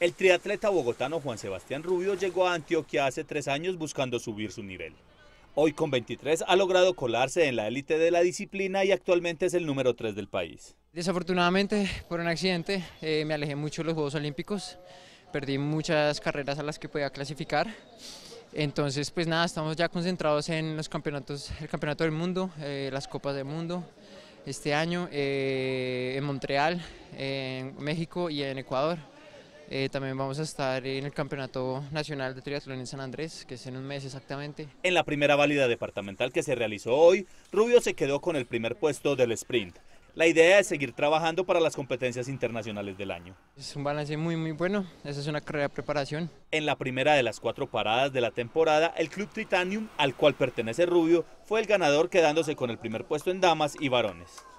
El triatleta bogotano Juan Sebastián Rubio llegó a Antioquia hace tres años buscando subir su nivel. Hoy con 23 ha logrado colarse en la élite de la disciplina y actualmente es el número 3 del país. Desafortunadamente por un accidente eh, me alejé mucho de los Juegos Olímpicos, perdí muchas carreras a las que podía clasificar. Entonces pues nada, estamos ya concentrados en los campeonatos, el campeonato del mundo, eh, las copas del mundo, este año eh, en Montreal, en México y en Ecuador. Eh, también vamos a estar en el Campeonato Nacional de Triatlón en San Andrés, que es en un mes exactamente. En la primera válida departamental que se realizó hoy, Rubio se quedó con el primer puesto del sprint. La idea es seguir trabajando para las competencias internacionales del año. Es un balance muy muy bueno, esa es una carrera de preparación. En la primera de las cuatro paradas de la temporada, el Club Titanium, al cual pertenece Rubio, fue el ganador quedándose con el primer puesto en damas y varones.